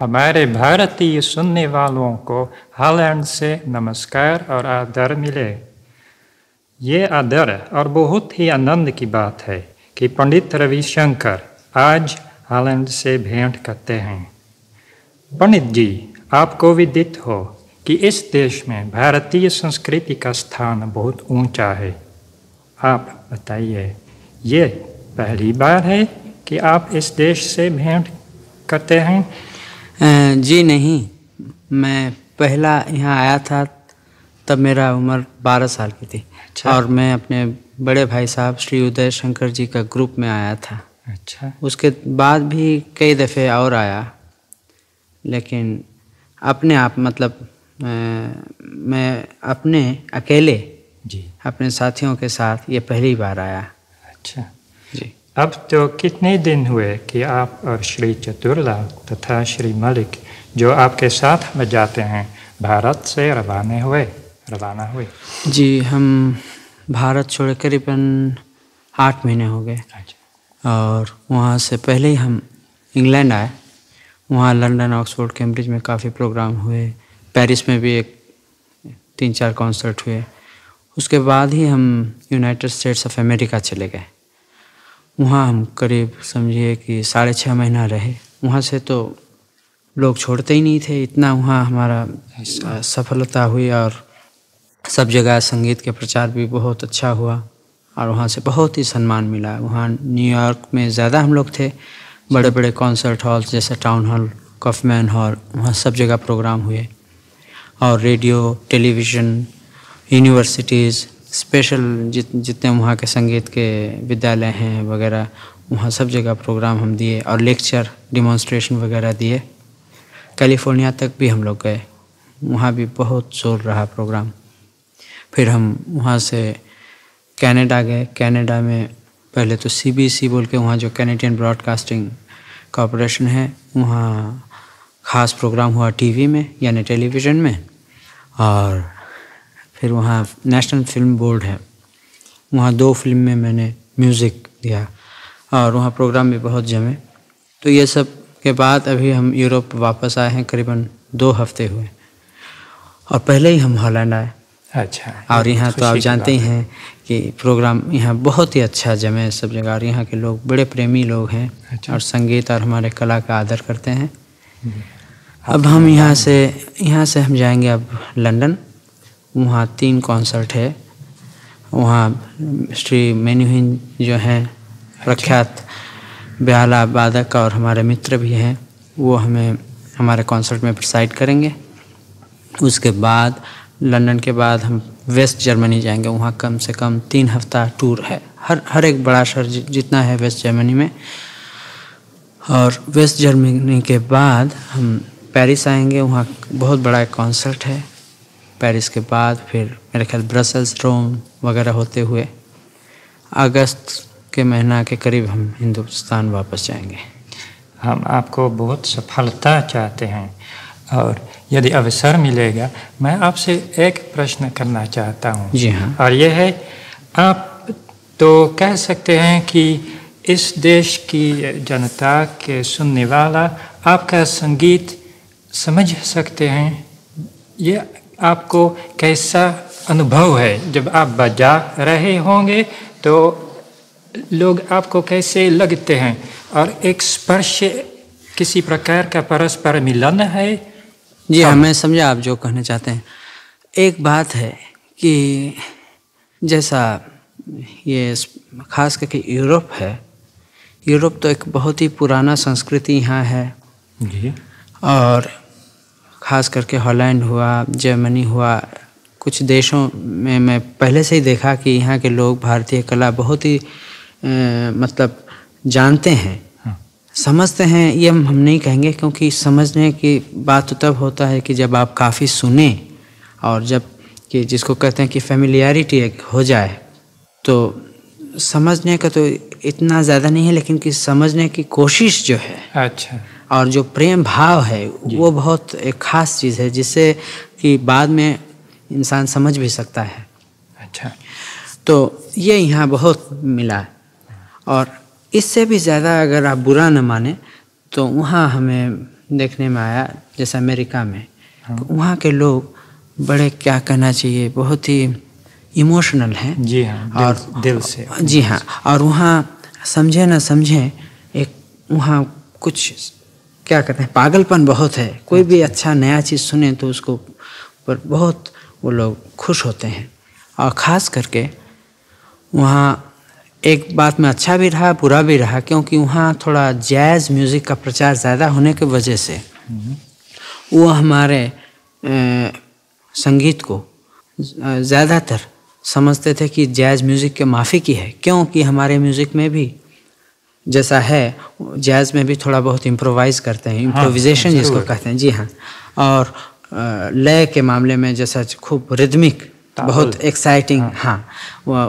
हमारे भारतीय सुनने वालों को हालैंड से नमस्कार और आदर मिले ये आदर और बहुत ही आनंद की बात है कि पंडित रविशंकर आज हालैंड से भेंट करते हैं पंडित जी आपको विदित हो कि इस देश में भारतीय संस्कृति का स्थान बहुत ऊंचा है आप बताइए ये पहली बार है कि आप इस देश से भेंट करते हैं जी नहीं मैं पहला यहाँ आया था तब मेरा उम्र 12 साल की थी अच्छा। और मैं अपने बड़े भाई साहब श्री उदय शंकर जी का ग्रुप में आया था अच्छा उसके बाद भी कई दफ़े और आया लेकिन अपने आप मतलब मैं अपने अकेले जी अपने साथियों के साथ ये पहली बार आया अच्छा जी अब तो कितने दिन हुए कि आप और श्री चतुरलाल तथा श्री मलिक जो आपके साथ में जाते हैं भारत से रवाना हुए रवाना हुए जी हम भारत छोड़े करीबन आठ महीने हो गए अच्छा। और वहाँ से पहले ही हम इंग्लैंड आए वहाँ लंदन ऑक्सफोर्ड कैम्ब्रिज में काफ़ी प्रोग्राम हुए पेरिस में भी एक तीन चार कॉन्सर्ट हुए उसके बाद ही हम यूनाइटेड स्टेट्स ऑफ अमेरिका चले गए वहाँ हम करीब समझिए कि साढ़े छः महीना रहे वहाँ से तो लोग छोड़ते ही नहीं थे इतना वहाँ हमारा सफलता हुई और सब जगह संगीत के प्रचार भी बहुत अच्छा हुआ और वहाँ से बहुत ही सम्मान मिला वहाँ न्यूयॉर्क में ज़्यादा हम लोग थे बड़े बड़े कॉन्सर्ट हॉल जैसे टाउन हॉल कफमैन हॉल वहाँ सब जगह प्रोग्राम हुए और रेडियो टेलीविज़न यूनिवर्सिटीज़ स्पेशल जित जितने वहाँ के संगीत के विद्यालय हैं वगैरह वहाँ सब जगह प्रोग्राम हम दिए और लेक्चर डिमॉन्स्ट्रेशन वगैरह दिए कैलिफोर्निया तक भी हम लोग गए वहाँ भी बहुत जोर रहा प्रोग्राम फिर हम वहाँ से कनाडा गए कनाडा में पहले तो सीबीसी e बोल के वहाँ जो कैनेडियन ब्रॉडकास्टिंग कॉरपोरेशन है वहाँ ख़ास प्रोग्राम हुआ टीवी में यानी टेलीविज़न में और फिर वहाँ नेशनल फिल्म बोर्ड है वहाँ दो फिल्म में मैंने म्यूज़िक दिया और वहाँ प्रोग्राम भी बहुत जमे तो ये सब के बाद अभी हम यूरोप वापस आए हैं करीबन दो हफ्ते हुए और पहले ही हम हॉलैंड आए अच्छा और यहाँ तो, तो आप जानते ही हैं कि प्रोग्राम यहाँ बहुत ही अच्छा जमे सब जगह और यहाँ के लोग बड़े प्रेमी लोग हैं अच्छा। और संगीत और हमारे कला का आदर करते हैं हम्म। अब हम यहाँ से यहाँ से हम जाएंगे अब लंदन वहाँ तीन कॉन्सर्ट है वहाँ श्री मेनुहीन जो हैं अच्छा। प्रख्यात ब्याला वादक और हमारे मित्र भी हैं वो हमें हमारे कॉन्सर्ट में प्रसाइड करेंगे उसके बाद लंदन के बाद हम वेस्ट जर्मनी जाएंगे वहाँ कम से कम तीन हफ्ता टूर है हर हर एक बड़ा शहर जितना है वेस्ट जर्मनी में और वेस्ट जर्मनी के बाद हम पेरिस आएंगे वहाँ बहुत बड़ा एक कॉन्सर्ट है पेरिस के बाद फिर मेरे ख्याल ब्रसल्स रोम वगैरह होते हुए अगस्त के महीना के करीब हम हिंदुस्तान वापस जाएंगे हम आपको बहुत सफलता चाहते हैं और यदि अवसर मिलेगा मैं आपसे एक प्रश्न करना चाहता हूँ जी हाँ और यह है आप तो कह सकते हैं कि इस देश की जनता के सुनने वाला आपका संगीत समझ सकते हैं ये आपको कैसा अनुभव है जब आप बजा रहे होंगे तो लोग आपको कैसे लगते हैं और एक स्पर्श किसी प्रकार का परस्पर मिलन है जी हाँ हमें समझा आप जो कहना चाहते हैं एक बात है कि जैसा ये खास करके यूरोप है यूरोप तो एक बहुत ही पुराना संस्कृति यहाँ है जी और खास करके हॉलैंड हुआ जर्मनी हुआ कुछ देशों में मैं पहले से ही देखा कि यहाँ के लोग भारतीय कला बहुत ही मतलब जानते हैं हाँ। समझते हैं ये हम नहीं कहेंगे क्योंकि समझने की बात तो तब होता है कि जब आप काफ़ी सुने और जब कि जिसको कहते हैं कि एक हो जाए तो समझने का तो इतना ज़्यादा नहीं है लेकिन कि समझने की कोशिश जो है अच्छा और जो प्रेम भाव है वो बहुत एक ख़ास चीज़ है जिससे कि बाद में इंसान समझ भी सकता है अच्छा तो ये यहाँ बहुत मिला है और इससे भी ज़्यादा अगर आप बुरा न माने तो वहाँ हमें देखने में आया जैसे अमेरिका में हाँ। तो वहाँ के लोग बड़े क्या कहना चाहिए बहुत ही इमोशनल हैं जी हाँ और दिल, दिल से जी हाँ और वहाँ समझे ना समझे एक वहाँ कुछ क्या कहते हैं पागलपन बहुत है कोई भी अच्छा।, अच्छा नया चीज़ सुने तो उसको पर बहुत वो लोग खुश होते हैं और ख़ास करके वहाँ एक बात में अच्छा भी रहा बुरा भी रहा क्योंकि वहाँ थोड़ा जैज़ म्यूज़िक का प्रचार ज़्यादा होने के वजह से हम्म। वो हमारे ए, संगीत को ज़्यादातर समझते थे कि जैज़ म्यूज़िक के माफ़ी की है क्योंकि हमारे म्यूज़िक में भी जैसा है जैज़ में भी थोड़ा बहुत इम्प्रोवाइज़ करते हैं इम्प्रोविजेशन हाँ, हाँ, जिसको कहते हैं जी हाँ और लय के मामले में जैसा खूब रिदमिक बहुत एक्साइटिंग हाँ, हाँ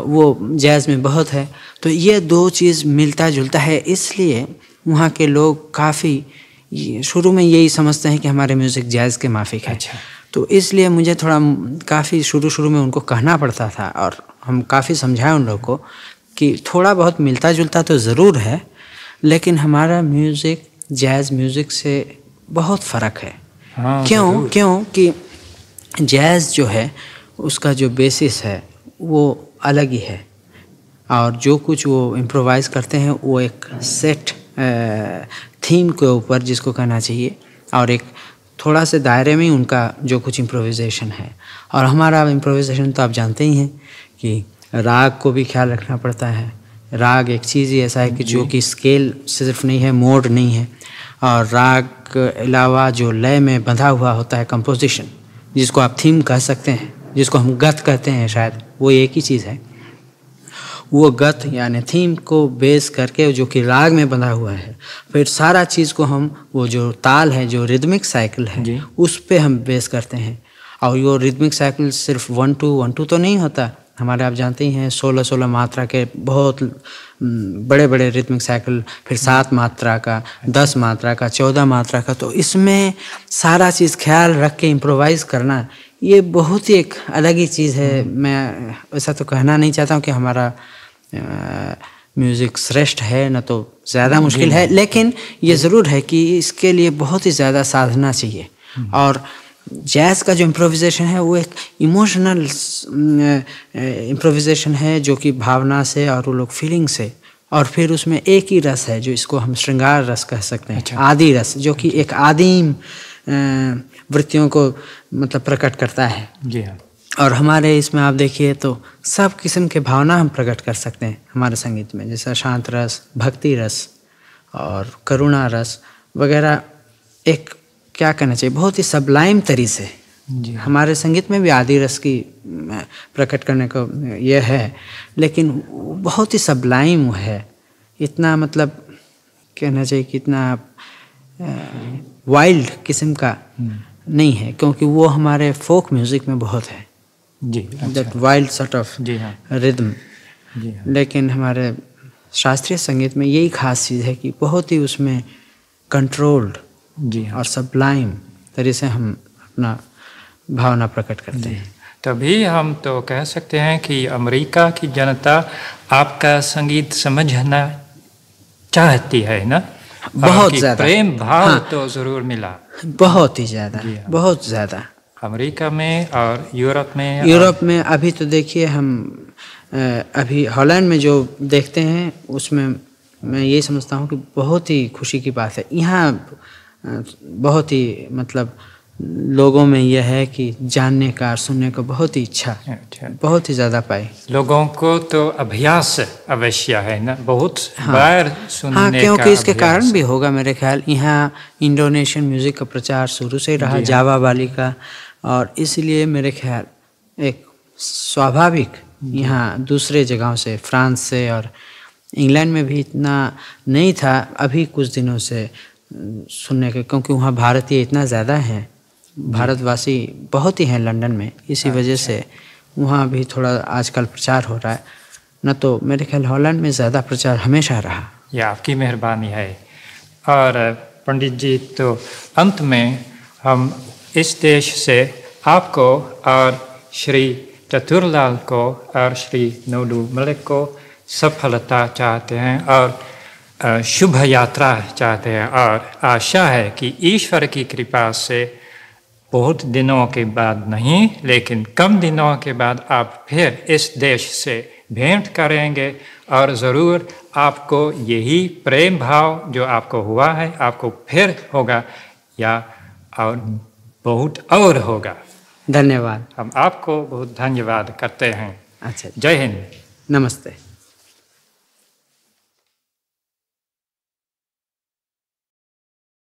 वो जैज़ में बहुत है तो ये दो चीज़ मिलता जुलता है इसलिए वहाँ के लोग काफ़ी शुरू में यही समझते हैं कि हमारे म्यूज़िक जैज़ के माफिक है अच्छा। तो इसलिए मुझे थोड़ा काफ़ी शुरू शुरू में उनको कहना पड़ता था और हम काफ़ी समझाए उन लोग को कि थोड़ा बहुत मिलता जुलता तो ज़रूर है लेकिन हमारा म्यूज़िक जैज़ म्यूज़िक से बहुत फ़र्क है हाँ, क्यों क्यों कि जैज़ जो है उसका जो बेसिस है वो अलग ही है और जो कुछ वो इम्प्रोवाइज़ करते हैं वो एक सेट थीम के ऊपर जिसको कहना चाहिए और एक थोड़ा से दायरे में उनका जो कुछ इम्प्रोविज़ेशन है और हमारा इम्प्रोविज़ेशन तो आप जानते ही हैं कि राग को भी ख्याल रखना पड़ता है राग एक चीज़ ही ऐसा है कि जो कि स्केल सिर्फ नहीं है मोड नहीं है और राग के अलावा जो लय में बंधा हुआ होता है कंपोजिशन जिसको आप थीम कह सकते हैं जिसको हम गत कहते हैं शायद वो एक ही चीज़ है वो गत यानी थीम को बेस करके जो कि राग में बंधा हुआ है फिर सारा चीज़ को हम वो जो ताल है जो रिदमिक साइकिल है उस पर हम बेस करते हैं और वो रिदमिक साइकिल सिर्फ वन टू वन टू तो नहीं होता हमारे आप जानते ही हैं सोलह सोलह मात्रा के बहुत बड़े बड़े रिदमिक साइकिल फिर सात मात्रा का दस मात्रा का चौदह मात्रा का तो इसमें सारा चीज़ ख्याल रख के इम्प्रोवाइज़ करना ये बहुत ही एक अलग ही चीज़ है मैं ऐसा तो कहना नहीं चाहता हूँ कि हमारा म्यूज़िक श्रेष्ठ है ना तो ज़्यादा मुश्किल है लेकिन ये ज़रूर है कि इसके लिए बहुत ही ज़्यादा साधना चाहिए हम्म। और जैज़ का जो इम्प्रोविज़ेशन है वो एक emotional improvisation mm, eh, eh, है जो कि भावना से और वो लोग फीलिंग से और फिर उसमें एक ही रस है जो इसको हम श्रृंगार रस कह सकते हैं अच्छा। आदि रस जो कि एक आदिम eh, वृत्तियों को मतलब प्रकट करता है जी हाँ और हमारे इसमें आप देखिए तो सब किस्म के भावना हम प्रकट कर सकते हैं हमारे संगीत में जैसा शांत रस भक्ति रस और करुणा रस वगैरह एक क्या कहना चाहिए बहुत ही सबलाइम तरी से हमारे संगीत में भी आदि रस की प्रकट करने को यह है लेकिन बहुत ही सबलाइम है इतना मतलब कहना चाहिए कि इतना वाइल्ड किस्म का हम्म। नहीं है क्योंकि वो हमारे फोक म्यूजिक में बहुत है जी that wild sort of rhythm लेकिन हमारे शास्त्रीय संगीत में यही खास चीज़ है कि बहुत ही उसमें कंट्रोल्ड जी हाँ। और सबलाइम तरी से हम अपना भावना प्रकट करते हैं तभी हम तो कह सकते हैं कि अमेरिका की जनता आपका संगीत समझना चाहती है ना हाँ, बहुत ज्यादा प्रेम भाव हाँ, तो जरूर मिला बहुत ही ज्यादा हाँ। बहुत ज्यादा अमेरिका में और यूरोप में यूरोप में अभी तो देखिए हम अभी हॉलैंड में जो देखते हैं उसमें मैं ये समझता हूँ कि बहुत ही खुशी की बात है यहाँ बहुत ही मतलब लोगों में यह है कि जानने का और सुनने का बहुत ही इच्छा अच्छा, अच्छा। बहुत ही ज़्यादा पाई लोगों को तो अभ्यास अवश्य है ना बहुत हाँ, बार हाँ, सुनने हाँ क्योंकि इसके कारण भी होगा मेरे ख्याल यहाँ इंडोनेशियन म्यूज़िक का प्रचार शुरू से रहा हाँ। जावा वाली का और इसलिए मेरे ख्याल एक स्वाभाविक यहाँ दूसरे जगहों से फ्रांस से और इंग्लैंड में भी इतना नहीं था अभी कुछ दिनों से सुनने के क्योंकि वहाँ भारतीय इतना ज़्यादा है भारतवासी बहुत ही हैं लंदन में इसी वजह अच्छा। से वहाँ भी थोड़ा आजकल प्रचार हो रहा है न तो मेरे ख्याल हॉलैंड में ज़्यादा प्रचार हमेशा रहा यह आपकी मेहरबानी है और पंडित जी तो अंत में हम इस देश से आपको और श्री चतुरलाल को और श्री नोडू मलिक को सफलता चाहते हैं और शुभ यात्रा चाहते हैं और आशा है कि ईश्वर की कृपा से बहुत दिनों के बाद नहीं लेकिन कम दिनों के बाद आप फिर इस देश से भेंट करेंगे और ज़रूर आपको यही प्रेम भाव जो आपको हुआ है आपको फिर होगा या और बहुत और होगा धन्यवाद हम आपको बहुत धन्यवाद करते हैं अच्छा जय हिंद नमस्ते